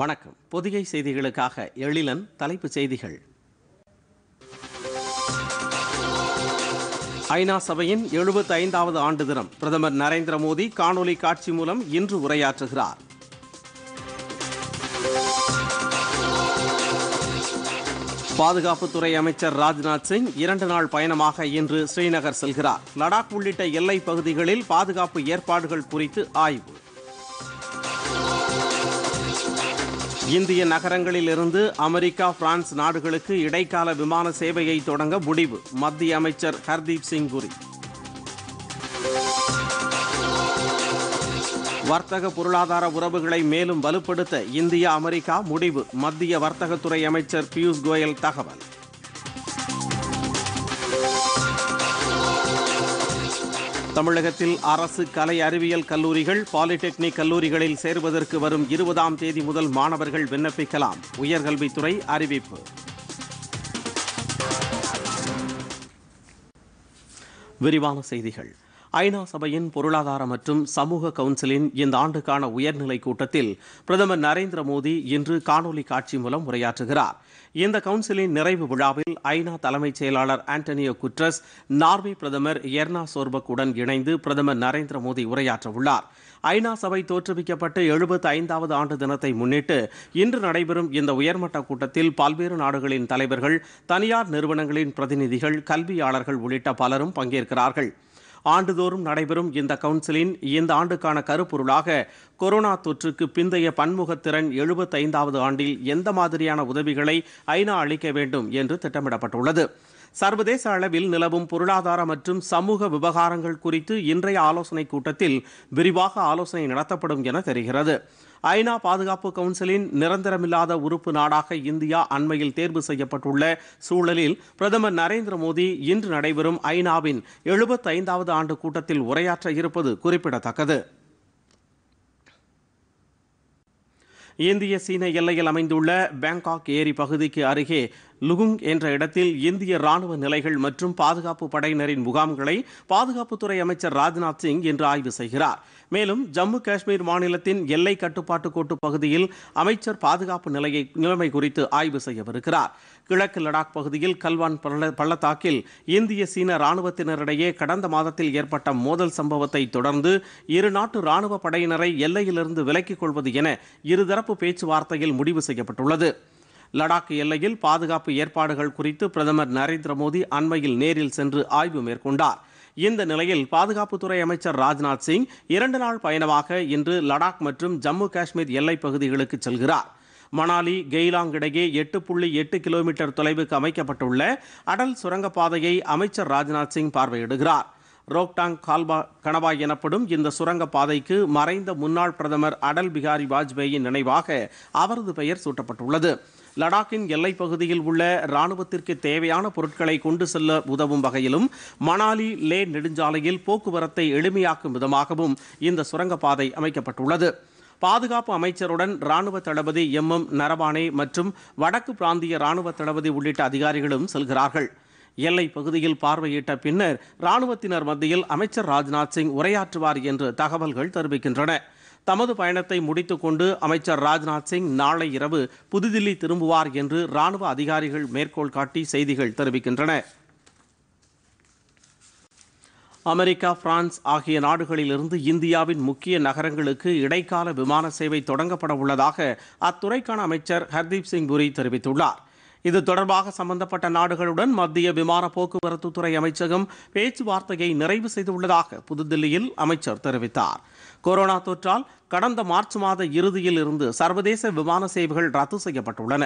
வணக்கம் பொதிகை செய்திகளுக்காக எழிலன் தலைப்புச் செய்திகள் ஐநா சபையின் எழுபத்தி ஐந்தாவது ஆண்டு தினம் பிரதமர் நரேந்திர மோடி காணொலி காட்சி மூலம் இன்று உரையாற்றுகிறார் பாதுகாப்புத்துறை அமைச்சர் ராஜ்நாத் சிங் இரண்டு நாள் பயணமாக இன்று ஸ்ரீநகர் செல்கிறார் லடாக் உள்ளிட்ட எல்லைப் பகுதிகளில் பாதுகாப்பு ஏற்பாடுகள் குறித்து ஆய்வு இந்திய நகரங்களிலிருந்து அமெரிக்கா பிரான்ஸ் நாடுகளுக்கு இடைக்கால விமான சேவையை தொடங்க முடிவு மத்திய அமைச்சர் ஹர்தீப் சிங் குரி வர்த்தக பொருளாதார உறவுகளை மேலும் வலுப்படுத்த இந்தியா அமெரிக்கா முடிவு மத்திய வர்த்தகத்துறை அமைச்சர் பியூஷ் கோயல் தகவல் தமிழகத்தில் அரசு கலை அறிவியல் கல்லூரிகள் பாலிடெக்னிக் கல்லூரிகளில் சேர்வதற்கு வரும் இருபதாம் தேதி முதல் மாணவர்கள் விண்ணப்பிக்கலாம் உயர்கல்வித்துறை அறிவிப்பு விரிவான செய்திகள் ஐநா சபையின் பொருளாதார மற்றும் சமூக கவுன்சிலின் இந்த ஆண்டுக்கான உயர்நிலை கூட்டத்தில் பிரதமர் நரேந்திர மோடி இன்று காணொலி காட்சி மூலம் உரையாற்றுகிறார் இந்த கவுன்சிலின் நிறைவு விழாவில் ஐநா தலைமைச் செயலாளர் ஆண்டனியோ குட்ரஸ் நார்வே பிரதமர் எர்னா சோர்பக்குடன் இணைந்து பிரதமர் நரேந்திர மோடி உரையாற்றவுள்ளார் ஐநா சபை தோற்றுவிக்கப்பட்டு எழுபத்தி ஐந்தாவது ஆண்டு தினத்தை முன்னிட்டு இன்று நடைபெறும் இந்த உயர்மட்ட கூட்டத்தில் பல்வேறு நாடுகளின் தலைவர்கள் தனியார் நிறுவனங்களின் பிரதிநிதிகள் கல்வியாளர்கள் உள்ளிட்ட பலரும் பங்கேற்கிறார்கள் ஆண்டுதோறும் நடைபெறும் இந்த கவுன்சிலின் இந்த ஆண்டுக்கான கருப்பொருளாக கொரோனா தொற்றுக்கு பிந்தைய பன்முகத்திறன் எழுபத்தைந்தாவது ஆண்டில் எந்த மாதிரியான உதவிகளை ஐநா அளிக்க வேண்டும் என்று திட்டமிடப்பட்டுள்ளது சர்வதேச அளவில் நிலவும் பொருளாதார மற்றும் சமூக விவகாரங்கள் குறித்து இன்றைய ஆலோசனைக் கூட்டத்தில் விரிவாக ஆலோசனை நடத்தப்படும் என தெரிகிறது ஐநா பாதுகாப்பு கவுன்சிலின் நிரந்தரமில்லாத உறுப்பு நாடாக இந்தியா அண்மையில் தேர்வு செய்யப்பட்டுள்ள சூழலில் பிரதமர் நரேந்திர மோடி இன்று நடைபெறும் ஐநாவின் எழுபத்தைந்தாவது ஆண்டு கூட்டத்தில் உரையாற்ற இருப்பது குறிப்பிடத்தக்கது இந்திய சீன எல்லையில் அமைந்துள்ள பேங்காக் ஏரி பகுதிக்கு அருகே லுகுங் என்ற இடத்தில் இந்திய ராணுவ நிலைகள் மற்றும் பாதுகாப்பு படையினரின் முகாம்களை பாதுகாப்புத்துறை அமைச்சர் ராஜ்நாத் சிங் இன்று ஆய்வு செய்கிறார் மேலும் ஜம்மு காஷ்மீர் மாநிலத்தின் எல்லை கட்டுப்பாட்டு கோட்டு பகுதியில் அமைச்சர் பாதுகாப்பு நிலையை நிலைமை குறித்து ஆய்வு செய்யவிருக்கிறார் கிழக்கு லடாக் பகுதியில் கல்வான் பள்ளத்தாக்கில் இந்திய சீன ராணுவத்தினரிடையே கடந்த மாதத்தில் ஏற்பட்ட மோதல் சம்பவத்தை தொடர்ந்து இரு நாட்டு ராணுவ படையினரை எல்லையிலிருந்து விலக்கிக் கொள்வது என இருதரப்பு பேச்சுவார்த்தையில் முடிவு செய்யப்பட்டுள்ளது லடாக் எல்லையில் பாதுகாப்பு ஏற்பாடுகள் குறித்து பிரதமர் நரேந்திர மோடி அண்மையில் நேரில் சென்று ஆய்வு மேற்கொண்டார் இந்த நிலையில் பாதுகாப்புத்துறை அமைச்சர் ராஜ்நாத் சிங் இரண்டு நாள் பயணமாக இன்று லடாக் மற்றும் ஜம்மு காஷ்மீர் எல்லைப் பகுதிகளுக்கு செல்கிறார் மணாலி கெய்லாங் இடையே எட்டு புள்ளி எட்டு கிலோமீட்டர் தொலைவுக்கு அமைக்கப்பட்டுள்ள அடல் சுரங்கப்பாதையை அமைச்சர் ராஜ்நாத் சிங் பார்வையிடுகிறார் ரோக்டாங் கால்பா கணவாய் எனப்படும் இந்த சுரங்கப்பாதைக்கு மறைந்த முன்னாள் பிரதமர் அடல் பிகாரி வாஜ்பேயின் நினைவாக அவரது பெயர் சூட்டப்பட்டுள்ளது லடாக்கின் எல்லைப் பகுதியில் உள்ள ராணுவத்திற்கு தேவையான பொருட்களை கொண்டு செல்ல உதவும் வகையிலும் மணாலி லே நெடுஞ்சாலையில் போக்குவரத்தை எளிமையாக்கும் விதமாகவும் இந்த சுரங்கப்பாதை அமைக்கப்பட்டுள்ளது பாதுகாப்பு அமைச்சருடன் ராணுவ தளபதி எம் எம் நரவானே மற்றும் வடக்கு பிராந்திய ராணுவ தளபதி உள்ளிட்ட அதிகாரிகளும் செல்கிறார்கள் எல்லை பகுதியில் பார்வையிட்ட பின்னர் ராணுவத்தினர் மத்தியில் அமைச்சர் ராஜ்நாத் சிங் உரையாற்றுவார் என்று தகவல்கள் தெரிவிக்கின்றன தமது பயணத்தை முடித்துக்கொண்டு அமைச்சர் ராஜ்நாத் சிங் நாளை இரவு புதுதில்லி திரும்புவார் என்று ராணுவ அதிகாரிகள் மேற்கோள் காட்டி செய்திகள் தெரிவிக்கின்றன அமெரிக்கா பிரான்ஸ் ஆகிய நாடுகளிலிருந்து இந்தியாவின் முக்கிய நகரங்களுக்கு இடைக்கால விமான சேவை தொடங்கப்பட உள்ளதாக அத்துறைக்கான அமைச்சர் ஹர்தீப் சிங் புரி தெரிவித்துள்ளார் இது தொடர்பாக சம்பந்தப்பட்ட நாடுகளுடன் மத்திய விமான போக்குவரத்துத்துறை அமைச்சகம் பேச்சுவார்த்தையை நிறைவு செய்துள்ளதாக புதுதில்லியில் அமைச்சர் தெரிவித்தார் கொரோனா தொற்றால் கடந்த மார்ச் மாத இறுதியில் இருந்து சர்வதேச விமான சேவைகள் ரத்து செய்யப்பட்டுள்ளன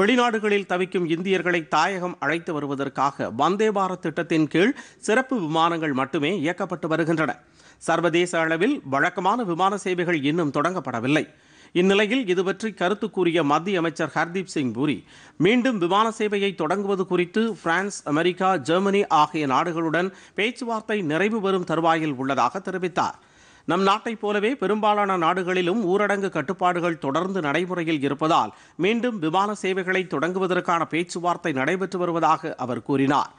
வெளிநாடுகளில் தவிக்கும் இந்தியர்களை தாயகம் அழைத்து வருவதற்காக வந்தே பாரத் திட்டத்தின் கீழ் சிறப்பு விமானங்கள் மட்டுமே இயக்கப்பட்டு வருகின்றன சர்வதேச அளவில் வழக்கமான விமான சேவைகள் இன்னும் தொடங்கப்படவில்லை இந்நிலையில் இதுபற்றி கருத்து கூறிய மத்திய அமைச்சர் ஹர்தீப் சிங் பூரி மீண்டும் விமான சேவையை தொடங்குவது குறித்து பிரான்ஸ் அமெரிக்கா ஜெர்மனி ஆகிய நாடுகளுடன் பேச்சுவார்த்தை நிறைவு பெறும் தருவாயில் உள்ளதாக தெரிவித்தார் நம் நாட்டைப் போலவே பெரும்பாலான நாடுகளிலும் ஊரடங்கு கட்டுப்பாடுகள் தொடர்ந்து நடைமுறையில் இருப்பதால் மீண்டும் விமான சேவைகளை தொடங்குவதற்கான பேச்சுவார்த்தை நடைபெற்று வருவதாக அவர் கூறினார்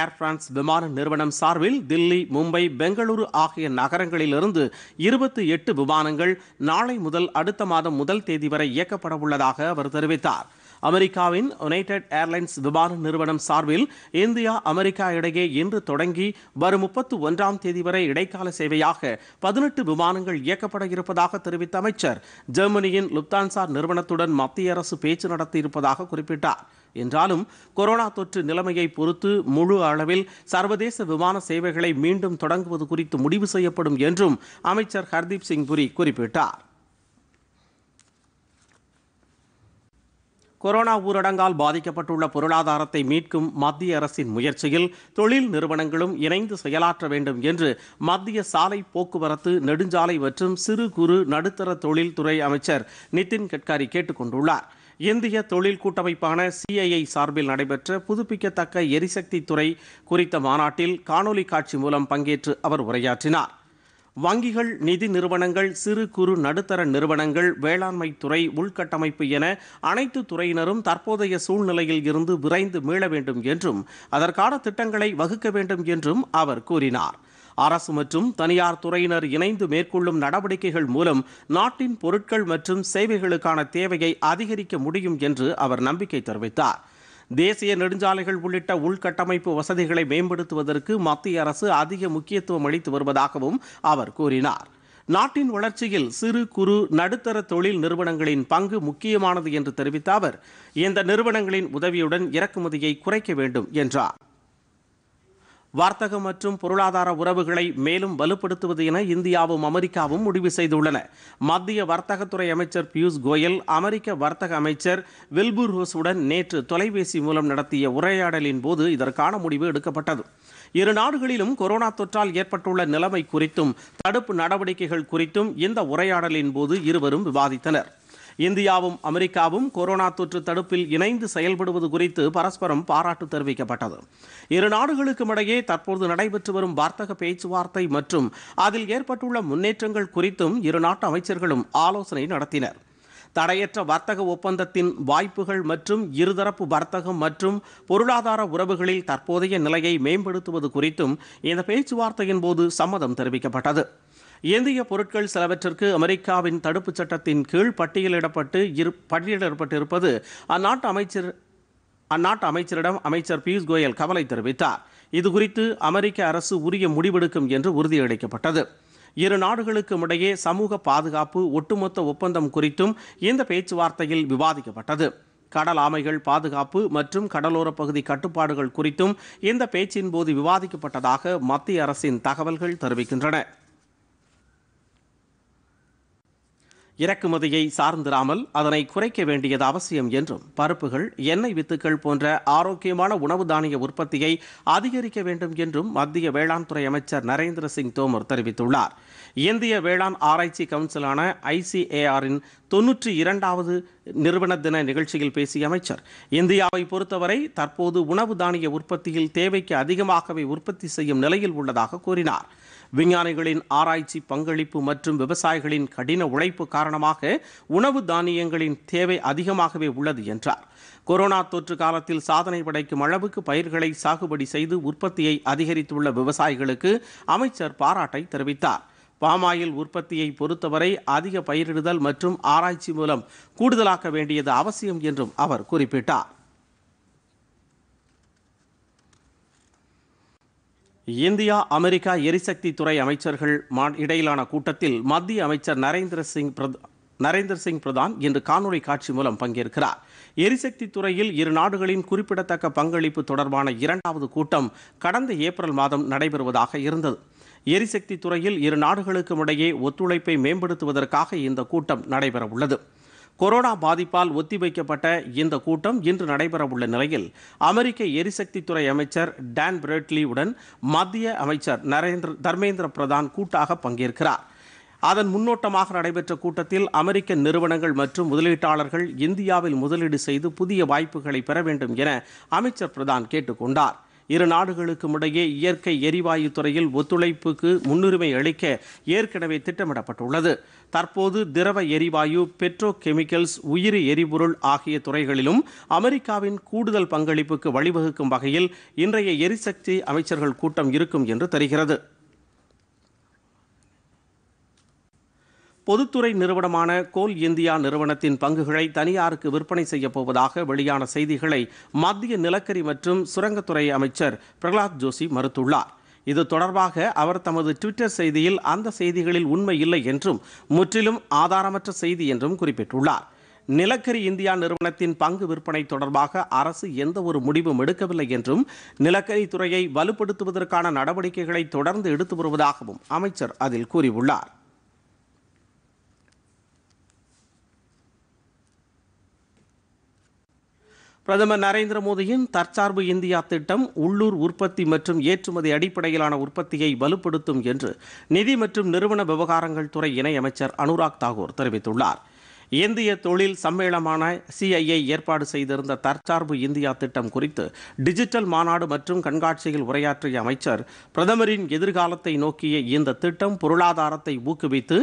ஏர் பிரான்ஸ் விமான நிறுவனம் சார்பில் தில்லி மும்பை பெங்களூரு ஆகிய நகரங்களிலிருந்து இருபத்தி எட்டு விமானங்கள் நாளை முதல் அடுத்த மாதம் முதல் தேதி வரை இயக்கப்பட உள்ளதாக அவர் தெரிவித்தார் அமெரிக்காவின் யுனைடெட் ஏர்லைன்ஸ் விமான நிறுவனம் சார்பில் இந்தியா அமெரிக்கா இடையே இன்று தொடங்கி வரும் முப்பத்து ஒன்றாம் தேதி வரை இடைக்கால சேவையாக பதினெட்டு விமானங்கள் இயக்கப்பட இருப்பதாக தெரிவித்த அமைச்சர் ஜெர்மனியின் லுப்தான்சார் நிறுவனத்துடன் மத்திய அரசு பேச்சு நடத்தியிருப்பதாக குறிப்பிட்டார் என்றாலும் கொரோனா தொற்று நிலைமையை பொறுத்து முழு அளவில் சர்வதேச விமான சேவைகளை மீண்டும் தொடங்குவது குறித்து முடிவு செய்யப்படும் என்றும் அமைச்சர் ஹர்தீப் சிங் புரி குறிப்பிட்டார் கொரோனா ஊரடங்கால் பாதிக்கப்பட்டுள்ள பொருளாதாரத்தை மீட்கும் மத்திய அரசின் முயற்சியில் தொழில் நிறுவனங்களும் இணைந்து செயலாற்ற வேண்டும் என்று மத்திய சாலை போக்குவரத்து நெடுஞ்சாலை மற்றும் சிறு குறு நடுத்தர தொழில்துறை அமைச்சர் நிதின் கட்காரி கேட்டுக் கொண்டுள்ளார் இந்திய தொழில் கூட்டமைப்பான சிஐஐ சார்பில் நடைபெற்ற புதுப்பிக்கத்தக்க எரிசக்தி துறை குறித்த மாநாட்டில் காணொலி காட்சி மூலம் பங்கேற்று அவர் உரையாற்றினார் வங்கிகள் நிதி நிறுவனங்கள் சிறு குறு நடுத்தர நிறுவனங்கள் வேளாண்மை துறை உள்கட்டமைப்பு என அனைத்து துறையினரும் தற்போதைய சூழ்நிலையில் இருந்து விரைந்து மீள வேண்டும் என்றும் அதற்கான திட்டங்களை வகுக்க வேண்டும் என்றும் அவர் கூறினார் அரசு மற்றும் தனியார் துறையினர் இணைந்து மேற்கொள்ளும் நடவடிக்கைகள் மூலம் நாட்டின் பொருட்கள் மற்றும் சேவைகளுக்கான தேவையை அதிகரிக்க முடியும் என்று அவர் நம்பிக்கை தெரிவித்தார் தேசிய நெடுஞ்சாலைகள் உள்ளிட்ட உள்கட்டமைப்பு வசதிகளை மேம்படுத்துவதற்கு மத்திய அரசு அதிக முக்கியத்துவம் அளித்து வருவதாகவும் அவர் கூறினார் நாட்டின் வளர்ச்சியில் சிறு குறு நடுத்தர தொழில் நிறுவனங்களின் பங்கு முக்கியமானது என்று தெரிவித்த அவர் இந்த நிறுவனங்களின் உதவியுடன் இறக்குமதியை குறைக்க வேண்டும் என்றார் வர்த்தக மற்றும் பொருளாதார உறவுகளை மேலும் வலுப்படுத்துவது என இந்தியாவும் அமெரிக்காவும் முடிவு செய்துள்ளன மத்திய வர்த்தகத்துறை அமைச்சர் பியூஷ் கோயல் அமெரிக்க வர்த்தக அமைச்சர் வில்பூர் ஹோஸுடன் நேற்று தொலைபேசி மூலம் நடத்திய உரையாடலின் போது இதற்கான முடிவு எடுக்கப்பட்டது இரு நாடுகளிலும் கொரோனா தொற்றால் ஏற்பட்டுள்ள நிலைமை குறித்தும் தடுப்பு நடவடிக்கைகள் குறித்தும் இந்த உரையாடலின் போது இருவரும் விவாதித்தனர் இந்தியாவும் அமெரிக்காவும் கொரோனா தொற்று தடுப்பில் இணைந்து செயல்படுவது குறித்து பரஸ்பரம் பாராட்டு தெரிவிக்கப்பட்டது இரு நாடுகளுக்கும் இடையே தற்போது நடைபெற்று வரும் வர்த்தக பேச்சுவார்த்தை மற்றும் அதில் ஏற்பட்டுள்ள முன்னேற்றங்கள் குறித்தும் இரு நாட்டு அமைச்சர்களும் ஆலோசனை நடத்தினர் தடையற்ற வர்த்தக ஒப்பந்தத்தின் வாய்ப்புகள் மற்றும் இருதரப்பு வர்த்தகம் மற்றும் பொருளாதார உறவுகளில் தற்போதைய நிலையை மேம்படுத்துவது குறித்தும் இந்த பேச்சுவார்த்தையின் போது சம்மதம் தெரிவிக்கப்பட்டது இந்திய பொருட்கள் சிலவற்றிற்கு அமெரிக்காவின் தடுப்புச் சட்டத்தின் கீழ் பட்டியலிடப்பட்டு இரு பட்டியலிடப்பட்டிருப்பது அந்நாட்டு அமைச்சர் அந்நாட்டு அமைச்சரிடம் அமைச்சர் பியூஷ் கோயல் கவலை தெரிவித்தார் இதுகுறித்து அமெரிக்க அரசு உரிய முடிவெடுக்கும் என்று உறுதியளிக்கப்பட்டது இரு நாடுகளுக்கும் இடையே சமூக பாதுகாப்பு ஒட்டுமொத்த ஒப்பந்தம் குறித்தும் இந்த பேச்சுவார்த்தையில் விவாதிக்கப்பட்டது கடல் ஆமைகள் பாதுகாப்பு மற்றும் கடலோர பகுதி கட்டுப்பாடுகள் குறித்தும் இந்த பேச்சின் போது விவாதிக்கப்பட்டதாக மத்திய அரசின் தகவல்கள் தெரிவிக்கின்றன இறக்குமதியை சார்ந்திராமல் அதனை குறைக்க வேண்டியது அவசியம் என்றும் பருப்புகள் எண்ணெய் வித்துக்கள் போன்ற ஆரோக்கியமான உணவு தானிய உற்பத்தியை அதிகரிக்க வேண்டும் என்றும் மத்திய வேளாண் துறை அமைச்சர் நரேந்திர சிங் தோமர் தெரிவித்துள்ளார் இந்திய வேளாண் ஆராய்ச்சி கவுன்சிலான ஐசிஏஆரின் தொன்னூற்றி இரண்டாவது நிறுவன தின நிகழ்ச்சியில் பேசிய அமைச்சர் இந்தியாவை பொறுத்தவரை தற்போது உணவு தானிய உற்பத்தியில் தேவைக்கு அதிகமாகவே உற்பத்தி செய்யும் நிலையில் உள்ளதாக கூறினார் விஞ்ஞானிகளின் ஆராய்ச்சி பங்களிப்பு மற்றும் விவசாயிகளின் கடின உழைப்பு காரணமாக உணவு தானியங்களின் தேவை அதிகமாகவே உள்ளது என்றார் கொரோனா தொற்று காலத்தில் சாதனை படைக்கும் அளவுக்கு பயிர்களை சாகுபடி செய்து உற்பத்தியை அதிகரித்துள்ள விவசாயிகளுக்கு அமைச்சர் பாராட்டை தெரிவித்தார் பாமாயில் உற்பத்தியை பொறுத்தவரை அதிக பயிரிடுதல் மற்றும் ஆராய்ச்சி மூலம் கூடுதலாக்க வேண்டியது அவசியம் என்றும் அவர் குறிப்பிட்டார் இந்தியா அமெரிக்கா எரிசக்தி துறை அமைச்சர்கள் இடையிலான கூட்டத்தில் மத்திய அமைச்சர் நரேந்திர சிங் நரேந்திர சிங் பிரதான் இன்று காணொலி காட்சி மூலம் பங்கேற்கிறார் எரிசக்தி துறையில் இரு நாடுகளின் குறிப்பிடத்தக்க பங்களிப்பு தொடர்பான இரண்டாவது கூட்டம் கடந்த ஏப்ரல் மாதம் நடைபெறுவதாக இருந்தது எரிசக்தி துறையில் இரு நாடுகளுக்கும் இடையே ஒத்துழைப்பை மேம்படுத்துவதற்காக இந்த கூட்டம் நடைபெறவுள்ளது கொரோனா பாதிப்பால் ஒத்திவைக்கப்பட்ட இந்த கூட்டம் இன்று நடைபெறவுள்ள நிலையில் அமெரிக்க எரிசக்தித்துறை அமைச்சர் டான் பிரேட்லியுடன் மத்திய அமைச்சர் நரேந்திர தர்மேந்திர பிரதான் கூட்டாக பங்கேற்கிறார் அதன் முன்னோட்டமாக நடைபெற்ற கூட்டத்தில் அமெரிக்க நிறுவனங்கள் மற்றும் முதலீட்டாளர்கள் இந்தியாவில் முதலீடு செய்து புதிய வாய்ப்புகளை பெற வேண்டும் என அமைச்சர் பிரதான் கேட்டுக்கொண்டார் இரு நாடுகளுக்கும் இடையே இயற்கை எரிவாயு துறையில் ஒத்துழைப்புக்கு முன்னுரிமை அளிக்க ஏற்கனவே திட்டமிடப்பட்டுள்ளது தற்போது திரவ எரிவாயு பெட்ரோ கெமிக்கல்ஸ் உயிரி எரிபொருள் ஆகிய துறைகளிலும் அமெரிக்காவின் கூடுதல் பங்களிப்புக்கு வழிவகுக்கும் வகையில் இன்றைய எரிசக்தி அமைச்சர்கள் கூட்டம் இருக்கும் என்று தெரிகிறது பொதுத்துறை நிறுவனமான கோல் இந்தியா நிறுவனத்தின் பங்குகளை தனியாருக்கு விற்பனை செய்யப்போவதாக வெளியான செய்திகளை மத்திய நிலக்கரி மற்றும் சுரங்கத்துறை அமைச்சர் பிரகலாத் ஜோஷி மறுத்துள்ளார் இது தொடர்பாக அவர் தமது ட்விட்டர் செய்தியில் அந்த செய்திகளில் உண்மை இல்லை என்றும் முற்றிலும் ஆதாரமற்ற செய்தி என்றும் குறிப்பிட்டுள்ளார் நிலக்கரி இந்தியா நிறுவனத்தின் பங்கு விற்பனை தொடர்பாக அரசு எந்த ஒரு முடிவும் எடுக்கவில்லை என்றும் நிலக்கரி துறையை வலுப்படுத்துவதற்கான நடவடிக்கைகளை தொடர்ந்து எடுத்து வருவதாகவும் அமைச்சர் அதில் கூறியுள்ளார் பிரதமர் நரேந்திர மோடியின் தற்சார்பு இந்தியா திட்டம் உள்ளூர் உற்பத்தி மற்றும் ஏற்றுமதி அடிப்படையிலான உற்பத்தியை வலுப்படுத்தும் என்று நிதி மற்றும் நிறுவன விவகாரங்கள் துறை இணையமைச்சர் அனுராக் தாகூர் தெரிவித்துள்ளார் இந்திய தொழில் சம்மேளமான சிஐஐ ஏற்பாடு செய்திருந்த தற்சார்பு இந்தியா திட்டம் குறித்து டிஜிட்டல் மாநாடு மற்றும் கண்காட்சியில் உரையாற்றிய அமைச்சர் பிரதமரின் எதிர்காலத்தை நோக்கிய இந்த திட்டம் பொருளாதாரத்தை ஊக்குவித்து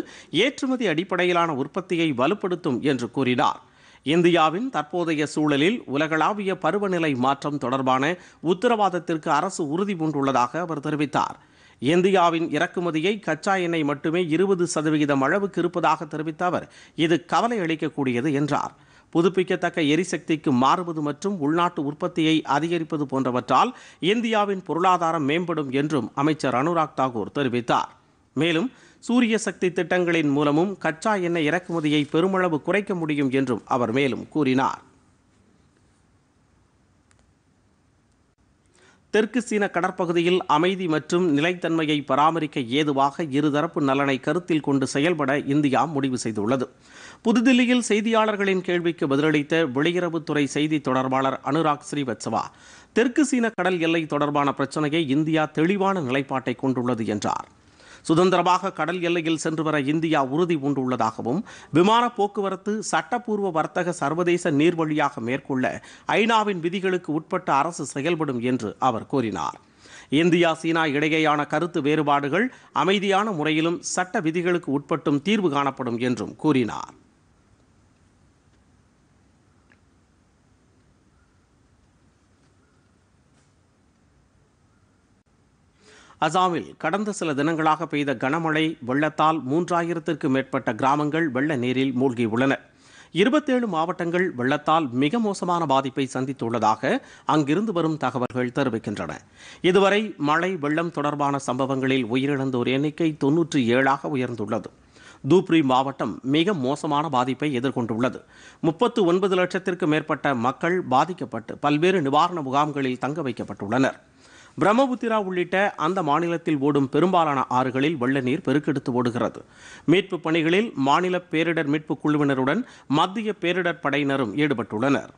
ஏற்றுமதி அடிப்படையிலான உற்பத்தியை வலுப்படுத்தும் என்று கூறினார் இந்தியாவின் தற்போதைய சூழலில் உலகளாவிய பருவநிலை மாற்றம் தொடர்பான உத்தரவாதத்திற்கு அரசு உறுதி பூண்டுள்ளதாக அவர் தெரிவித்தார் இந்தியாவின் இறக்குமதியை கச்சா எண்ணெய் மட்டுமே இருபது சதவிகிதம் அளவுக்கு இருப்பதாக தெரிவித்த அவர் இது கவலை அளிக்கக்கூடியது என்றார் புதுப்பிக்கத்தக்க எரிசக்திக்கு மாறுவது மற்றும் உள்நாட்டு உற்பத்தியை அதிகரிப்பது போன்றவற்றால் இந்தியாவின் பொருளாதாரம் மேம்படும் என்றும் அமைச்சர் அனுராக் தாகூர் தெரிவித்தார் மேலும் சூரிய சக்தி திட்டங்களின் மூலமும் கச்சா எண்ணெய் இறக்குமதியை பெருமளவு குறைக்க முடியும் என்றும் அவர் மேலும் கூறினார் தெற்கு சீன கடற்பகுதியில் அமைதி மற்றும் நிலைத்தன்மையை பராமரிக்க ஏதுவாக இருதரப்பு நலனை கருத்தில் கொண்டு செயல்பட இந்தியா முடிவு செய்துள்ளது புதுதில்லியில் செய்தியாளர்களின் கேள்விக்கு பதிலளித்த வெளியுறவுத்துறை செய்தி தொடர்பாளர் அனுராக் ஸ்ரீவத்சவா தெற்கு சீன கடல் எல்லை தொடர்பான பிரச்சினையை இந்தியா தெளிவான நிலைப்பாட்டை கொண்டுள்ளது என்றார் சுதந்திரமாக கடல் எல்லையில் சென்று வர இந்தியா உறுதி பூண்டுள்ளதாகவும் விமான போக்குவரத்து சட்டப்பூர்வ வர்த்தக சர்வதேச நீர்வழியாக மேற்கொள்ள ஐநாவின் விதிகளுக்கு உட்பட்ட அரசு செயல்படும் என்று அவர் கூறினார் இந்தியா சீனா இடையேயான கருத்து வேறுபாடுகள் அமைதியான முறையிலும் சட்ட விதிகளுக்கு உட்பட்டும் தீர்வு காணப்படும் என்றும் கூறினார் அசாமில் கடந்த சில தினங்களாக பெய்த கனமழை வெள்ளத்தால் மூன்றாயிரத்திற்கு மேற்பட்ட கிராமங்கள் வெள்ள நீரில் மூழ்கியுள்ளன இருபத்தேழு மாவட்டங்கள் வெள்ளத்தால் மிக மோசமான பாதிப்பை சந்தித்துள்ளதாக அங்கிருந்து வரும் தகவல்கள் தெரிவிக்கின்றன இதுவரை மழை வெள்ளம் தொடர்பான சம்பவங்களில் உயிரிழந்தோர் எண்ணிக்கை தொன்னூற்றி ஏழாக உயர்ந்துள்ளது தூப்ரி மாவட்டம் மிக மோசமான பாதிப்பை எதிர்கொண்டுள்ளது முப்பத்து ஒன்பது லட்சத்திற்கு மேற்பட்ட மக்கள் பாதிக்கப்பட்டு பல்வேறு நிவாரண முகாம்களில் தங்க வைக்கப்பட்டுள்ளனர் பிரம்மபுத்திரா உள்ளிட்ட அந்த மாநிலத்தில் ஓடும் பெரும்பாலான ஆறுகளில் வெள்ள நீர் பெருக்கெடுத்து ஓடுகிறது மீட்பு பணிகளில் மாநில பேரிடர் மீட்புக் குழுவினருடன் மத்திய பேரிடர் படையினரும் ஈடுபட்டுள்ளனர்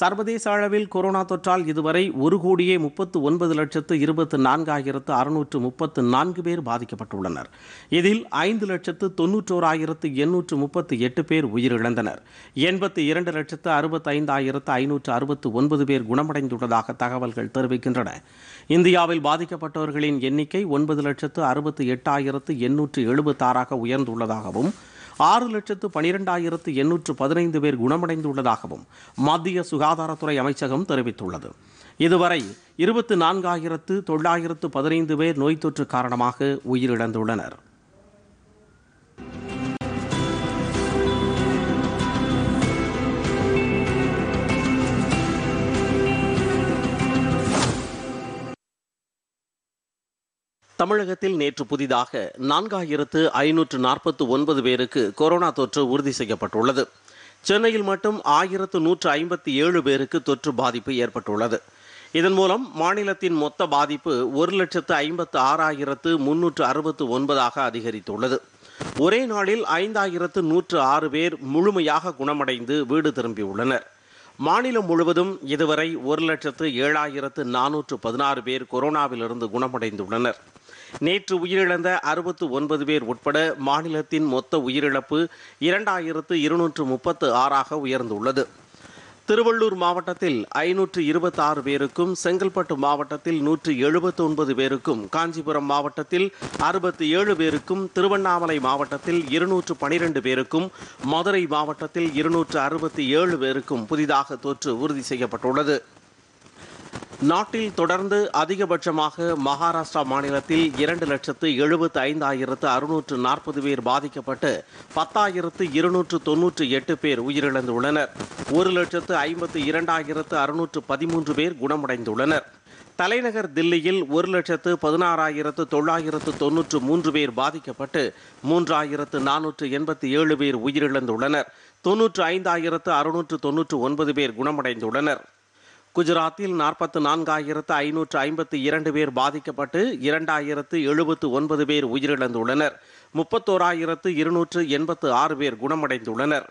சர்வதேச அளவில் கொரோனா தொற்றால் இதுவரை ஒரு கோடியே முப்பத்து ஒன்பது லட்சத்து இருபத்து நான்காயிரத்து அறுநூற்று முப்பத்து நான்கு பேர் பாதிக்கப்பட்டுள்ளனர் இதில் ஐந்து லட்சத்து தொன்னூற்றோராயிரத்து எண்ணூற்று முப்பத்து எட்டு பேர் உயிரிழந்தனர் எண்பத்து இரண்டு லட்சத்து அறுபத்தி ஐந்தாயிரத்து ஐநூற்று அறுபத்து ஒன்பது பேர் குணமடைந்துள்ளதாக தகவல்கள் தெரிவிக்கின்றன இந்தியாவில் பாதிக்கப்பட்டவர்களின் எண்ணிக்கை ஒன்பது லட்சத்து அறுபத்து எட்டாயிரத்து எண்ணூற்று எழுபத்தாறாக உயர்ந்துள்ளதாகவும் ஆறு லட்சத்து பனிரெண்டாயிரத்து எண்ணூற்று பதினைந்து பேர் குணமடைந்துள்ளதாகவும் மத்திய சுகாதாரத்துறை அமைச்சகம் தெரிவித்துள்ளது இதுவரை இருபத்து நான்காயிரத்து தொள்ளாயிரத்து பதினைந்து பேர் நோய் தொற்று காரணமாக உயிரிழந்துள்ளனர் தமிழகத்தில் நேற்று புதிதாக நான்காயிரத்து ஐநூற்று நாற்பத்து ஒன்பது பேருக்கு கொரோனா தொற்று உறுதி செய்யப்பட்டுள்ளது சென்னையில் மட்டும் ஆயிரத்து நூற்று ஐம்பத்தி ஏழு பேருக்கு தொற்று பாதிப்பு ஏற்பட்டுள்ளது இதன் மூலம் மாநிலத்தின் மொத்த பாதிப்பு ஒரு லட்சத்து ஐம்பத்து ஆறாயிரத்து முன்னூற்று அறுபத்து ஒன்பதாக அதிகரித்துள்ளது ஒரே நாளில் ஐந்தாயிரத்து நூற்று ஆறு பேர் முழுமையாக குணமடைந்து வீடு திரும்பியுள்ளனர் மாநிலம் முழுவதும் இதுவரை ஒரு லட்சத்து ஏழாயிரத்து நானூற்று பதினாறு பேர் கொரோனாவிலிருந்து குணமடைந்துள்ளனர் நேற்று உயிரிழந்த அறுபத்து ஒன்பது பேர் உட்பட மாநிலத்தின் மொத்த உயிரிழப்பு இரண்டாயிரத்து இருநூற்று முப்பத்து ஆறாக உயர்ந்துள்ளது திருவள்ளூர் மாவட்டத்தில் ஐநூற்று இருபத்தி ஆறு பேருக்கும் செங்கல்பட்டு மாவட்டத்தில் நூற்று எழுபத்தி ஒன்பது பேருக்கும் காஞ்சிபுரம் மாவட்டத்தில் அறுபத்தி ஏழு பேருக்கும் திருவண்ணாமலை மாவட்டத்தில் இருநூற்று பனிரெண்டு பேருக்கும் மதுரை மாவட்டத்தில் இருநூற்று அறுபத்தி ஏழு பேருக்கும் புதிதாக தொற்று உறுதி செய்யப்பட்டுள்ளது நாட்டில் தொடர்ந்து அதிகபட்சமாக மகாராஷ்டிரா மாநிலத்தில் இரண்டு லட்சத்து எழுபத்து ஐந்தாயிரத்து அறுநூற்று நாற்பது பேர் பாதிக்கப்பட்டு பத்தாயிரத்து இருநூற்று தொன்னூற்று எட்டு பேர் உயிரிழந்துள்ளனர் ஒரு லட்சத்து ஐம்பத்து இரண்டாயிரத்து அறுநூற்று பதிமூன்று பேர் குணமடைந்துள்ளனர் தலைநகர் தில்லியில் ஒரு லட்சத்து பதினாறாயிரத்து தொள்ளாயிரத்து தொன்னூற்று மூன்று பேர் பாதிக்கப்பட்டு மூன்றாயிரத்து நானூற்று எண்பத்தி ஏழு பேர் உயிரிழந்துள்ளனர் தொன்னூற்று ஐந்தாயிரத்து அறுநூற்று தொன்னூற்று ஒன்பது பேர் குணமடைந்துள்ளனர் குஜராத்தில் நாற்பத்து நான்காயிரத்து ஐநூற்று ஐம்பத்து இரண்டு பேர் பாதிக்கப்பட்டு இரண்டாயிரத்து எழுபத்து ஒன்பது பேர் உயிரிழந்துள்ளனர் முப்பத்தோராயிரத்து இருநூற்று எண்பத்து ஆறு பேர் குணமடைந்துள்ளனர்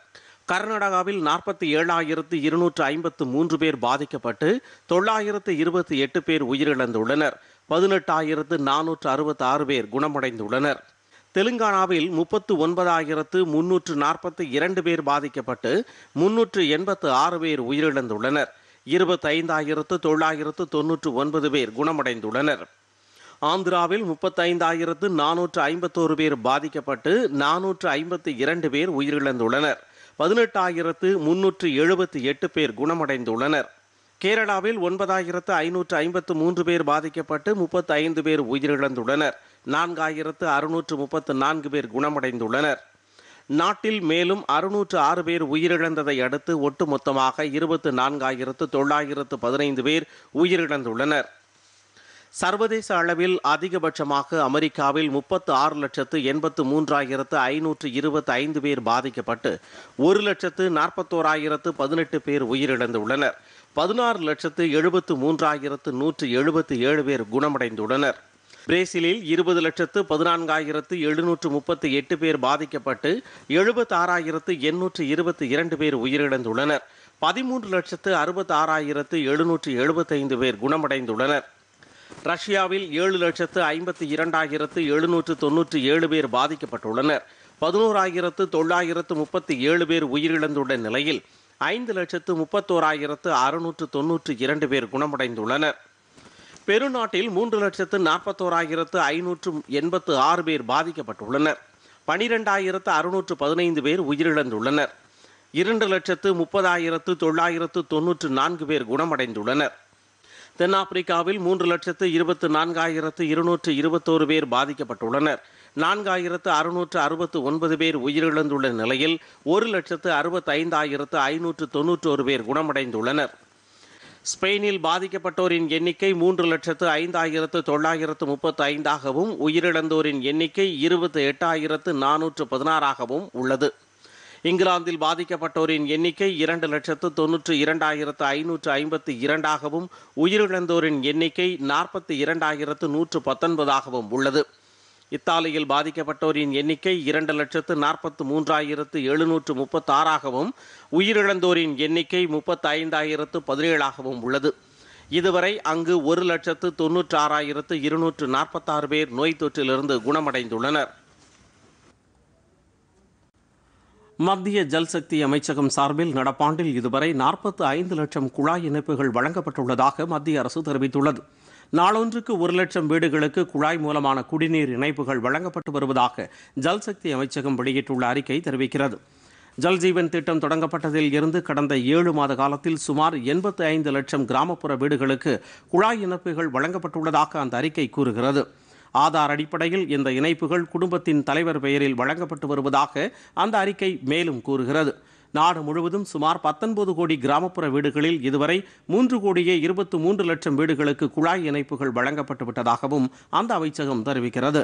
கர்நாடகாவில் நாற்பத்தி ஏழாயிரத்து இருநூற்று ஐம்பத்து மூன்று பேர் பாதிக்கப்பட்டு தொள்ளாயிரத்து இருபத்தி எட்டு பேர் உயிரிழந்துள்ளனர் பதினெட்டாயிரத்து நானூற்று அறுபத்தி ஆறு பேர் குணமடைந்துள்ளனர் தெலுங்கானாவில் முப்பத்து ஒன்பதாயிரத்து முன்னூற்று நாற்பத்தி இரண்டு பேர் பாதிக்கப்பட்டு முன்னூற்று எண்பத்து ஆறு பேர் உயிரிழந்துள்ளனர் இருபத்தைந்தாயிரத்து தொள்ளாயிரத்து தொன்னூற்று ஒன்பது பேர் குணமடைந்துள்ளனர் ஆந்திராவில் முப்பத்தைந்தாயிரத்து நானூற்று ஐம்பத்தோரு பேர் பாதிக்கப்பட்டு நானூற்று ஐம்பத்து இரண்டு பேர் உயிரிழந்துள்ளனர் பதினெட்டாயிரத்து முன்னூற்று எழுபத்தி எட்டு பேர் குணமடைந்துள்ளனர் கேரளாவில் ஒன்பதாயிரத்து ஐநூற்று ஐம்பத்து மூன்று பேர் பாதிக்கப்பட்டு முப்பத்து ஐந்து பேர் உயிரிழந்துள்ளனர் நான்காயிரத்து அறுநூற்று முப்பத்து நான்கு பேர் குணமடைந்துள்ளனர் நாட்டில் மேலும் அறுநூற்று ஆறு பேர் உயிரிழந்ததை அடுத்து ஒட்டுமொத்தமாக இருபத்து நான்காயிரத்து தொள்ளாயிரத்து பதினைந்து பேர் உயிரிழந்துள்ளனர் சர்வதேச அளவில் அதிகபட்சமாக அமெரிக்காவில் முப்பத்து ஆறு லட்சத்து எண்பத்து மூன்றாயிரத்து ஐநூற்று இருபத்தி ஐந்து பேர் பாதிக்கப்பட்டு ஒரு லட்சத்து நாற்பத்தோராயிரத்து பதினெட்டு பேர் உயிரிழந்துள்ளனர் பதினாறு லட்சத்து எழுபத்து மூன்றாயிரத்து நூற்று எழுபத்து ஏழு பேர் குணமடைந்துள்ளனர் பிரேசிலில் இருபது லட்சத்து பதினான்காயிரத்து எழுநூற்று முப்பத்தி எட்டு பேர் பாதிக்கப்பட்டு எழுபத்தாறாயிரத்து எண்ணூற்று இருபத்தி இரண்டு பேர் உயிரிழந்துள்ளனர் பதிமூன்று லட்சத்து அறுபத்தாறாயிரத்து எழுநூற்று எழுபத்தைந்து பேர் குணமடைந்துள்ளனர் ரஷ்யாவில் ஏழு லட்சத்து ஐம்பத்தி இரண்டாயிரத்து எழுநூற்று தொன்னூற்றி ஏழு பேர் பாதிக்கப்பட்டுள்ளனர் பதினோராயிரத்து தொள்ளாயிரத்து முப்பத்தி ஏழு பேர் உயிரிழந்துள்ள நிலையில் ஐந்து லட்சத்து முப்பத்தோராயிரத்து அறுநூற்று தொன்னூற்று இரண்டு பேர் குணமடைந்துள்ளனர் பெருநாட்டில் மூன்று லட்சத்து நாற்பத்தோராயிரத்து ஐநூற்று எண்பத்து ஆறு பேர் பாதிக்கப்பட்டுள்ளனர் பனிரெண்டாயிரத்து அறுநூற்று பதினைந்து பேர் உயிரிழந்துள்ளனர் இரண்டு லட்சத்து முப்பதாயிரத்து தொள்ளாயிரத்து தொன்னூற்று நான்கு பேர் குணமடைந்துள்ளனர் தென்னாப்பிரிக்காவில் மூன்று லட்சத்து இருபத்து நான்காயிரத்து இருநூற்று இருபத்தோரு பேர் பாதிக்கப்பட்டுள்ளனர் நான்காயிரத்து அறுநூற்று அறுபத்து ஒன்பது பேர் உயிரிழந்துள்ள நிலையில் ஒரு லட்சத்து அறுபத்தைந்தாயிரத்து ஐநூற்று தொன்னூற்றோரு பேர் குணமடைந்துள்ளனர் ஸ்பெயினில் பாதிக்கப்பட்டோரின் எண்ணிக்கை மூன்று லட்சத்து ஐந்தாயிரத்து தொள்ளாயிரத்து முப்பத்து ஐந்தாகவும் உயிரிழந்தோரின் எண்ணிக்கை இருபத்தி எட்டாயிரத்து நானூற்று பதினாறாகவும் உள்ளது இங்கிலாந்தில் பாதிக்கப்பட்டோரின் எண்ணிக்கை இரண்டு லட்சத்து தொன்னூற்று இரண்டாயிரத்து ஐநூற்று ஐம்பத்தி இரண்டாகவும் உயிரிழந்தோரின் எண்ணிக்கை நாற்பத்தி இரண்டாயிரத்து நூற்று பத்தொன்பதாகவும் உள்ளது இத்தாலியில் பாதிக்கப்பட்டோரின் எண்ணிக்கை இரண்டு லட்சத்து நாற்பத்து மூன்றாயிரத்து எழுநூற்று முப்பத்தாறாகவும் உயிரிழந்தோரின் எண்ணிக்கை முப்பத்தைந்தாயிரத்து பதினேழாகவும் உள்ளது இதுவரை அங்கு ஒரு லட்சத்து தொன்னூற்றாறாயிரத்து இருநூற்று நாற்பத்தாறு பேர் நோய் தொற்றிலிருந்து குணமடைந்துள்ளனர் மத்திய ஜல்சக்தி அமைச்சகம் சார்பில் நடப்பாண்டில் இதுவரை நாற்பத்து ஐந்து லட்சம் குழாய் இணைப்புகள் வழங்கப்பட்டுள்ளதாக மத்திய அரசு தெரிவித்துள்ளது நாளொன்றுக்கு ஒரு லட்சம் வீடுகளுக்கு குழாய் மூலமான குடிநீர் இணைப்புகள் வழங்கப்பட்டு வருவதாக ஜல்சக்தி அமைச்சகம் வெளியிட்டுள்ள அறிக்கை தெரிவிக்கிறது ஜல்ஜீவன் திட்டம் தொடங்கப்பட்டதில் இருந்து கடந்த ஏழு மாத காலத்தில் சுமார் எண்பத்தி ஐந்து லட்சம் கிராமப்புற வீடுகளுக்கு குழாய் இணைப்புகள் வழங்கப்பட்டுள்ளதாக அந்த அறிக்கை கூறுகிறது ஆதார் அடிப்படையில் இந்த இணைப்புகள் குடும்பத்தின் தலைவர் பெயரில் வழங்கப்பட்டு வருவதாக அந்த அறிக்கை மேலும் கூறுகிறது நாடு முழுவதும் சுமார் பத்தொன்பது கோடி கிராமப்புற வீடுகளில் இதுவரை மூன்று கோடியே இருபத்து மூன்று லட்சம் வீடுகளுக்கு குழாய் இணைப்புகள் வழங்கப்பட்டு விட்டதாகவும் அந்த அமைச்சகம் தெரிவிக்கிறது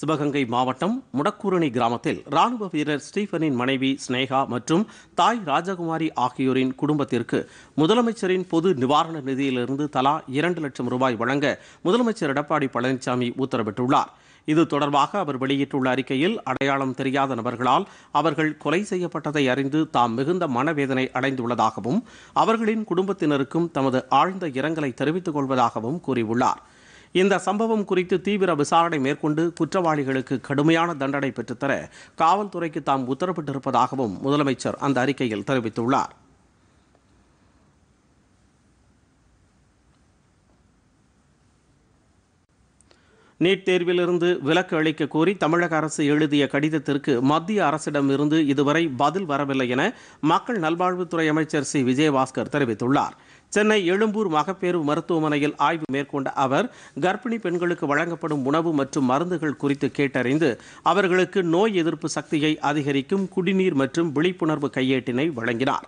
சிவகங்கை மாவட்டம் முடக்கூரணி கிராமத்தில் ராணுவ வீரர் ஸ்டீஃபனின் மனைவி ஸ்னேகா மற்றும் தாய் ராஜகுமாரி ஆகியோரின் குடும்பத்திற்கு முதலமைச்சரின் பொது நிவாரண நிதியிலிருந்து தலா இரண்டு லட்சம் ரூபாய் வழங்க முதலமைச்சர் எடப்பாடி பழனிசாமி உத்தரவிட்டுள்ளார் இது தொடர்பாக அவர் வெளியிட்டுள்ள அறிக்கையில் அடையாளம் தெரியாத நபர்களால் அவர்கள் கொலை செய்யப்பட்டதை அறிந்து தாம் மிகுந்த மனவேதனை அடைந்துள்ளதாகவும் அவர்களின் குடும்பத்தினருக்கும் தமது ஆழ்ந்த இரங்கலை தெரிவித்துக் கொள்வதாகவும் கூறியுள்ளார் இந்த சம்பவம் குறித்து தீவிர விசாரணை மேற்கொண்டு குற்றவாளிகளுக்கு கடுமையான தண்டனை பெற்றுத்தர காவல்துறைக்கு தாம் உத்தரவிட்டிருப்பதாகவும் முதலமைச்சர் அந்த அறிக்கையில் தெரிவித்துள்ளார் நீட் தேர்விலிருந்து விலக்கு அளிக்க கோரி தமிழக அரசு எழுதிய கடிதத்திற்கு மத்திய அரசிடம் இருந்து இதுவரை பதில் வரவில்லை என மக்கள் நல்வாழ்வுத்துறை அமைச்சர் சி விஜயபாஸ்கர் தெரிவித்துள்ளார் சென்னை எழும்பூர் மகப்பேறு மருத்துவமனையில் ஆய்வு மேற்கொண்ட அவர் கர்ப்பிணி பெண்களுக்கு வழங்கப்படும் உணவு மற்றும் மருந்துகள் குறித்து கேட்டறிந்து அவர்களுக்கு நோய் எதிர்ப்பு சக்தியை அதிகரிக்கும் குடிநீர் மற்றும் விழிப்புணர்வு கையேட்டினை வழங்கினார்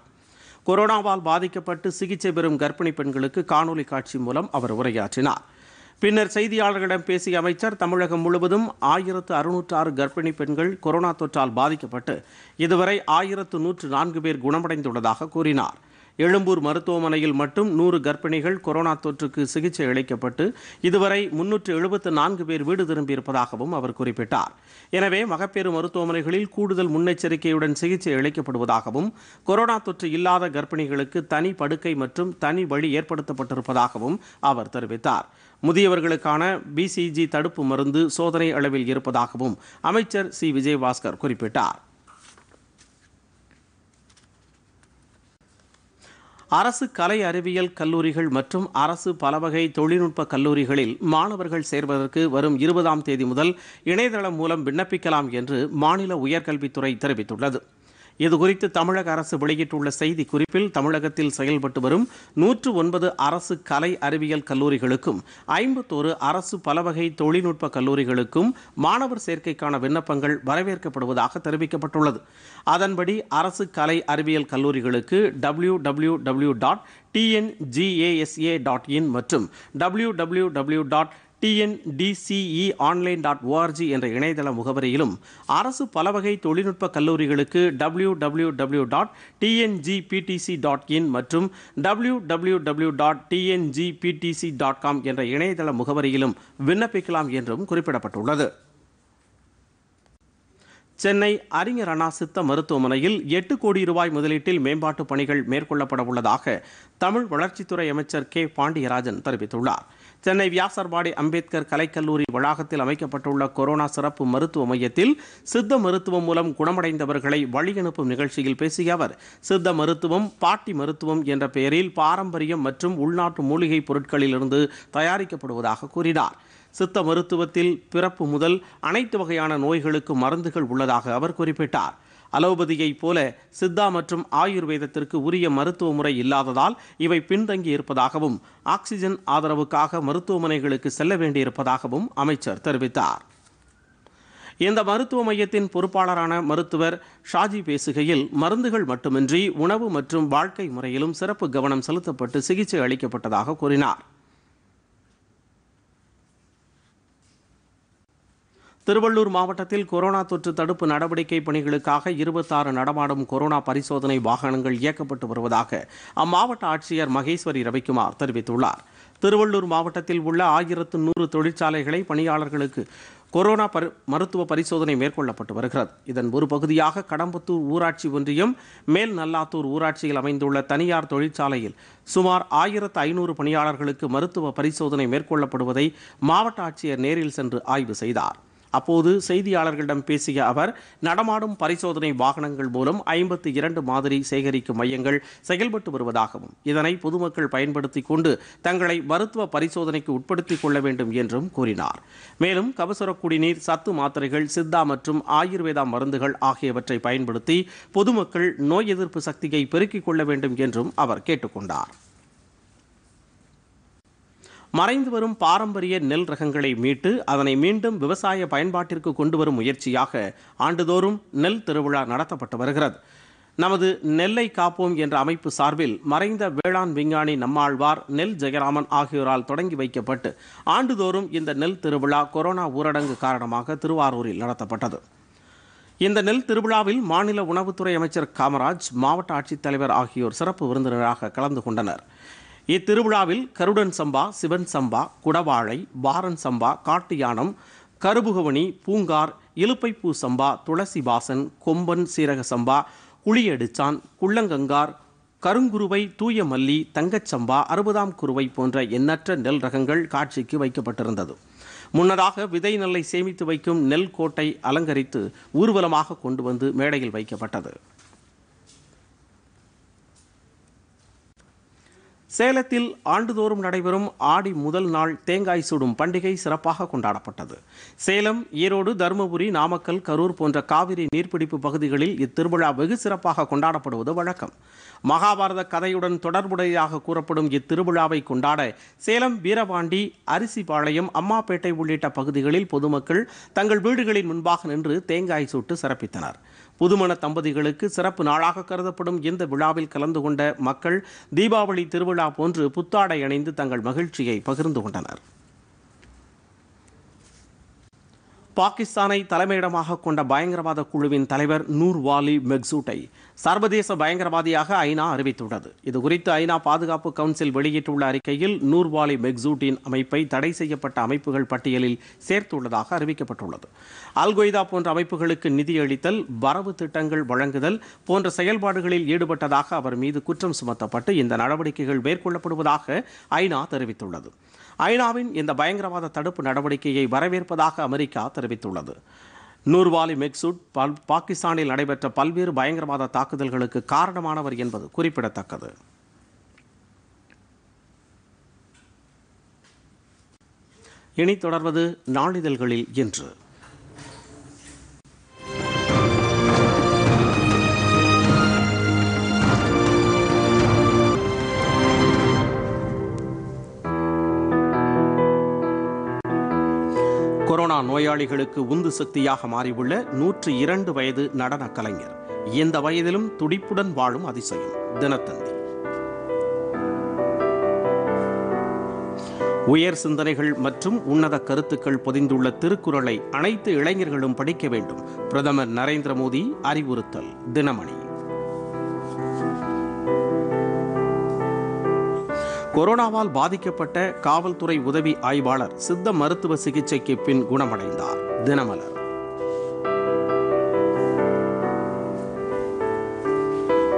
கொரோனாவால் பாதிக்கப்பட்டு சிகிச்சை பெறும் கர்ப்பிணி பெண்களுக்கு காணொலி காட்சி மூலம் அவர் உரையாற்றினார் பின்னர் செய்தியாளர்களிடம் பேசிய அமைச்சர் தமிழகம் முழுவதும் ஆயிரத்து அறுநூற்று ஆறு கர்ப்பிணி பெண்கள் கொரோனா தொற்றால் பாதிக்கப்பட்டு இதுவரை ஆயிரத்து நூற்று நான்கு பேர் குணமடைந்துள்ளதாக கூறினார் எழும்பூர் மருத்துவமனையில் மட்டும் நூறு கர்ப்பிணிகள் கொரோனா தொற்றுக்கு சிகிச்சை அளிக்கப்பட்டு இதுவரை முன்னூற்று எழுபத்து நான்கு பேர் வீடு திரும்பியிருப்பதாகவும் அவர் குறிப்பிட்டார் எனவே மகப்பேறு மருத்துவமனைகளில் கூடுதல் முன்னெச்சரிக்கையுடன் சிகிச்சை அளிக்கப்படுவதாகவும் கொரோனா தொற்று இல்லாத கர்ப்பிணிகளுக்கு தனி படுக்கை மற்றும் தனி வழி ஏற்படுத்தப்பட்டிருப்பதாகவும் அவர் தெரிவித்தார் முதியவர்களுக்கான பிசிஜி தடுப்பு மருந்து சோதனை அளவில் இருப்பதாகவும் அமைச்சர் சி விஜயபாஸ்கர் குறிப்பிட்டார் அரசு கலை அறிவியல் கல்லூரிகள் மற்றும் அரசு பலவகை தொழில்நுட்ப கல்லூரிகளில் மாணவர்கள் சேர்வதற்கு வரும் இருபதாம் தேதி முதல் இணையதளம் மூலம் விண்ணப்பிக்கலாம் என்று மாநில உயர்கல்வித்துறை தெரிவித்துள்ளது இதுகுறித்து தமிழக அரசு வெளியிட்டுள்ள செய்தி குறிப்பில் தமிழகத்தில் செயல்பட்டு வரும் நூற்று ஒன்பது அரசு கலை அறிவியல் கல்லூரிகளுக்கும் ஐம்பத்தோரு அரசு பலவகை தொழில்நுட்ப கல்லூரிகளுக்கும் மாணவர் சேர்க்கைக்கான விண்ணப்பங்கள் வரவேற்கப்படுவதாக தெரிவிக்கப்பட்டுள்ளது அதன்படி அரசு கலை அறிவியல் கல்லூரிகளுக்கு W W W dot TNGASA dot in மற்றும் W W W dot TNDCE online dot ORG என்ற இணையதள முகவரியிலும் அரசு பலவகை தொழில்நுட்ப கல்லூரிகளுக்கு W W W dot TNGPTC dot in மற்றும் W W W dot TNGPTC dot com என்ற இணையதள முகவரியிலும் விண்ணப்பிக்கலாம் என்றும் குறிப்பிடப்பட்டுள்ளது சென்னை அறிஞர் அண்ணா சித்த மருத்துவமனையில் எட்டு கோடி ரூபாய் முதலீட்டில் மேம்பாட்டுப் பணிகள் மேற்கொள்ளப்பட உள்ளதாக தமிழ் வளர்ச்சித்துறை அமைச்சர் கே பாண்டியராஜன் தெரிவித்துள்ளார் சென்னை வியாசர்பாடி அம்பேத்கர் கலைக்கல்லூரி வளாகத்தில் அமைக்கப்பட்டுள்ள கொரோனா சிறப்பு மருத்துவ மையத்தில் சித்த மருத்துவம் மூலம் குணமடைந்தவர்களை வழியனுப்பும் நிகழ்ச்சியில் பேசிய அவர் சித்த மருத்துவம் பாட்டி மருத்துவம் என்ற பெயரில் பாரம்பரியம் மற்றும் உள்நாட்டு மூலிகை பொருட்களிலிருந்து தயாரிக்கப்படுவதாக கூறினார் சித்த மருத்துவத்தில் பிறப்பு முதல் அனைத்து வகையான நோய்களுக்கு மருந்துகள் உள்ளதாக அவர் குறிப்பிட்டார் அலோபதியைப் போல சித்தா மற்றும் ஆயுர்வேதத்திற்கு உரிய மருத்துவ முறை இல்லாததால் இவை பின்தங்கி இருப்பதாகவும் ஆக்சிஜன் ஆதரவுக்காக மருத்துவமனைகளுக்கு செல்ல வேண்டியிருப்பதாகவும் அமைச்சர் தெரிவித்தார் இந்த மருத்துவ மையத்தின் பொறுப்பாளரான மருத்துவர் ஷாஜி பேசுகையில் மருந்துகள் மட்டுமின்றி உணவு மற்றும் வாழ்க்கை முறையிலும் சிறப்பு கவனம் செலுத்தப்பட்டு சிகிச்சை அளிக்கப்பட்டதாக கூறினார் திருவள்ளூர் மாவட்டத்தில் கொரோனா தொற்று தடுப்பு நடவடிக்கை பணிகளுக்காக இருபத்தாறு நடமாடும் கொரோனா பரிசோதனை வாகனங்கள் இயக்கப்பட்டு வருவதாக அம்மாவட்ட ஆட்சியர் மகேஸ்வரி ரவிக்குமார் தெரிவித்துள்ளார் திருவள்ளூர் மாவட்டத்தில் உள்ள ஆயிரத்து நூறு தொழிற்சாலைகளை பணியாளர்களுக்கு கொரோனா பரி மருத்துவ பரிசோதனை மேற்கொள்ளப்பட்டு வருகிறது இதன் ஒரு பகுதியாக கடம்பத்தூர் ஊராட்சி ஒன்றியம் மேல் நல்லாத்தூர் ஊராட்சியில் அமைந்துள்ள தனியார் தொழிற்சாலையில் சுமார் ஆயிரத்து ஐநூறு பணியாளர்களுக்கு மருத்துவ பரிசோதனை மேற்கொள்ளப்படுவதை மாவட்ட ஆட்சியர் நேரில் சென்று ஆய்வு செய்தார் அப்போது செய்தியாளர்களிடம் பேசிய அவர் நடமாடும் பரிசோதனை வாகனங்கள் மூலம் ஐம்பத்தி இரண்டு மாதிரி சேகரிக்கும் மையங்கள் செயல்பட்டு வருவதாகவும் இதனை பொதுமக்கள் பயன்படுத்திக் கொண்டு தங்களை மருத்துவ பரிசோதனைக்கு உட்படுத்திக் கொள்ள வேண்டும் என்றும் கூறினார் மேலும் கபசுர குடிநீர் சத்து மாத்திரைகள் சித்தா மற்றும் ஆயுர்வேதா மருந்துகள் ஆகியவற்றை பயன்படுத்தி பொதுமக்கள் நோய் எதிர்ப்பு சக்தியை பெருக்கிக் கொள்ள வேண்டும் என்றும் அவர் கேட்டுக்கொண்டார் மறைந்து வரும் பாரம்பரிய நெல் ரகங்களை மீட்டு அதனை மீண்டும் விவசாய பயன்பாட்டிற்கு கொண்டு வரும் முயற்சியாக ஆண்டுதோறும் நெல் திருவிழா நடத்தப்பட்டு வருகிறது நமது நெல்லை காப்போம் என்ற அமைப்பு சார்பில் மறைந்த வேளாண் விஞ்ஞானி நம்மாழ்வார் நெல் ஜெயராமன் ஆகியோரால் தொடங்கி வைக்கப்பட்டு ஆண்டுதோறும் இந்த நெல் திருவிழா கொரோனா ஊரடங்கு காரணமாக திருவாரூரில் நடத்தப்பட்டது இந்த நெல் திருவிழாவில் மாநில உணவுத்துறை அமைச்சர் காமராஜ் மாவட்ட ஆட்சித்தலைவர் ஆகியோர் சிறப்பு விருந்தினராக கலந்து கொண்டனர் இத்திருவிழாவில் கருடன் சம்பா சிவன் சம்பா குடவாழை பாரன் சம்பா காட்டு யானம் கருபுகவனி பூங்கார் இலுப்பைப்பூ சம்பா துளசி வாசன் கொம்பன் சீரக சம்பா குழியடிச்சான் குள்ளங்கங்கார் கருங்குருவை தூய மல்லி தங்கச்சம்பா அறுபதாம் குருவை போன்ற எண்ணற்ற நெல் ரகங்கள் காட்சிக்கு வைக்கப்பட்டிருந்தது முன்னதாக விதை நெல்லை சேமித்து வைக்கும் நெல் கோட்டை அலங்கரித்து ஊர்வலமாக கொண்டு வந்து மேடையில் வைக்கப்பட்டது சேலத்தில் ஆண்டுதோறும் நடைபெறும் ஆடி முதல் நாள் தேங்காய் சுடும் பண்டிகை சிறப்பாக கொண்டாடப்பட்டது சேலம் ஈரோடு தருமபுரி நாமக்கல் கரூர் போன்ற காவிரி நீர்பிடிப்பு பகுதிகளில் இத்திருவிழா வெகு சிறப்பாக கொண்டாடப்படுவது வழக்கம் மகாபாரத கதையுடன் தொடர்புடையதாக கூறப்படும் இத்திருவிழாவை கொண்டாட சேலம் வீரபாண்டி அரிசிபாளையம் அம்மாப்பேட்டை உள்ளிட்ட பகுதிகளில் பொதுமக்கள் தங்கள் வீடுகளின் முன்பாக நின்று தேங்காய் சுட்டு சிறப்பித்தனர் புதுமண தம்பதிகளுக்கு சிறப்பு நாளாக கருதப்படும் இந்த விழாவில் கலந்து கொண்ட மக்கள் தீபாவளி திருவிழா போன்று புத்தாடை அணிந்து தங்கள் மகிழ்ச்சியை பகிர்ந்து கொண்டனர் பாகிஸ்தானை தலைமையிடமாக கொண்ட பயங்கரவாத குழுவின் தலைவர் நூர்வாலி மெக்சூட்டை சர்வதேச பயங்கரவாதியாக ஐநா அறிவித்துள்ளது இது குறித்து ஐநா பாதுகாப்பு கவுன்சில் வெளியிட்டுள்ள அறிக்கையில் நூர்வாலி மெக்சூட்டின் அமைப்பை தடை செய்யப்பட்ட அமைப்புகள் பட்டியலில் சேர்த்துள்ளதாக அறிவிக்கப்பட்டுள்ளது அல்கொய்தா போன்ற அமைப்புகளுக்கு நிதியளித்தல் வரவு திட்டங்கள் வழங்குதல் போன்ற செயல்பாடுகளில் ஈடுபட்டதாக அவர் மீது குற்றம் சுமத்தப்பட்டு இந்த நடவடிக்கைகள் மேற்கொள்ளப்படுவதாக ஐநா தெரிவித்துள்ளது ஐநாவின் இந்த பயங்கரவாத தடுப்பு நடவடிக்கையை வரவேற்பதாக அமெரிக்கா தெரிவித்துள்ளது நூர்வாலி மெக்சூட் பாகிஸ்தானில் நடைபெற்ற பல்வேறு பயங்கரவாத தாக்குதல்களுக்கு காரணமானவர் என்பது குறிப்பிடத்தக்கது இனி தொடர்வது நாளிதழ்களில் இன்று கொரோனா நோயாளிகளுக்கு உந்து சக்தியாக மாறியுள்ள நூற்று இரண்டு வயது நடன கலைஞர் எந்த வயதிலும் துடிப்புடன் வாழும் அதிசயம் தினத்தந்தி உயர் சிந்தனைகள் மற்றும் உன்னத கருத்துக்கள் பொதிந்துள்ள திருக்குறளை அனைத்து இளைஞர்களும் படிக்க வேண்டும் பிரதமர் நரேந்திர மோடி அறிவுறுத்தல் தினமணி கொரோனாவால் பாதிக்கப்பட்ட காவல்துறை உதவி ஆய்வாளர் சித்த மருத்துவ சிகிச்சைக்கு பின் குணமடைந்தார் தினமலர்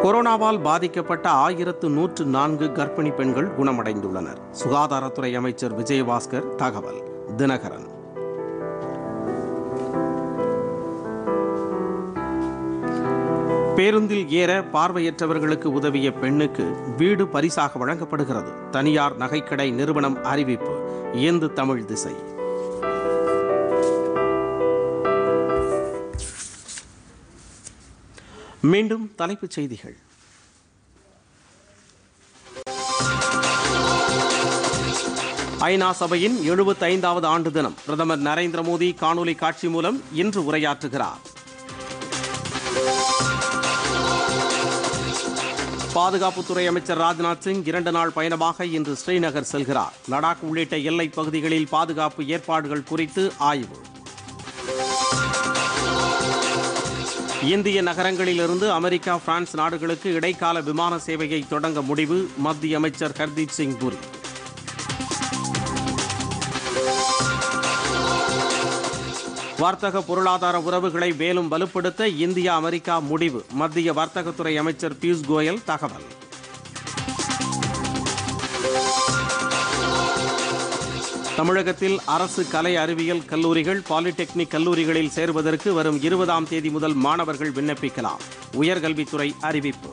கொரோனாவால் பாதிக்கப்பட்ட ஆயிரத்து நூற்று நான்கு கர்ப்பிணி பெண்கள் குணமடைந்துள்ளனர் சுகாதாரத்துறை அமைச்சர் விஜயபாஸ்கர் தகவல் தினகரன் பேருந்தில் ஏற பார்வையற்றவர்களுக்கு உதவிய பெண்ணுக்கு வீடு பரிசாக வழங்கப்படுகிறது தனியார் நகைக்கடை நிறுவனம் அறிவிப்பு இயந்து தமிழ் திசை மீண்டும் தலைப்புச் செய்திகள் ஐநா சபையின் எழுபத்தைந்தாவது ஆண்டு தினம் பிரதமர் நரேந்திர மோடி காணொலி காட்சி மூலம் இன்று உரையாற்றுகிறார் பாதுகாப்புத்துறை அமைச்சர் ராஜ்நாத் சிங் இரண்டு நாள் பயணமாக இன்று ஸ்ரீநகர் செல்கிறார் லடாக் உள்ளிட்ட எல்லைப் பகுதிகளில் பாதுகாப்பு ஏற்பாடுகள் குறித்து ஆய்வு இந்திய நகரங்களிலிருந்து அமெரிக்கா பிரான்ஸ் நாடுகளுக்கு இடைக்கால விமான சேவையை தொடங்க முடிவு மத்திய அமைச்சர் ஹர்தீப் சிங் பூரி வர்த்தக பொருளாதார உறவுகளை மேலும் வலுப்படுத்த இந்தியா அமெரிக்கா முடிவு மத்திய வர்த்தகத்துறை அமைச்சர் பியூஷ் கோயல் தகவல் தமிழகத்தில் அரசு கலை அறிவியல் கல்லூரிகள் பாலிடெக்னிக் கல்லூரிகளில் சேர்வதற்கு வரும் இருபதாம் தேதி முதல் மாணவர்கள் விண்ணப்பிக்கலாம் உயர்கல்வித்துறை அறிவிப்பு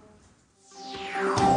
Bye.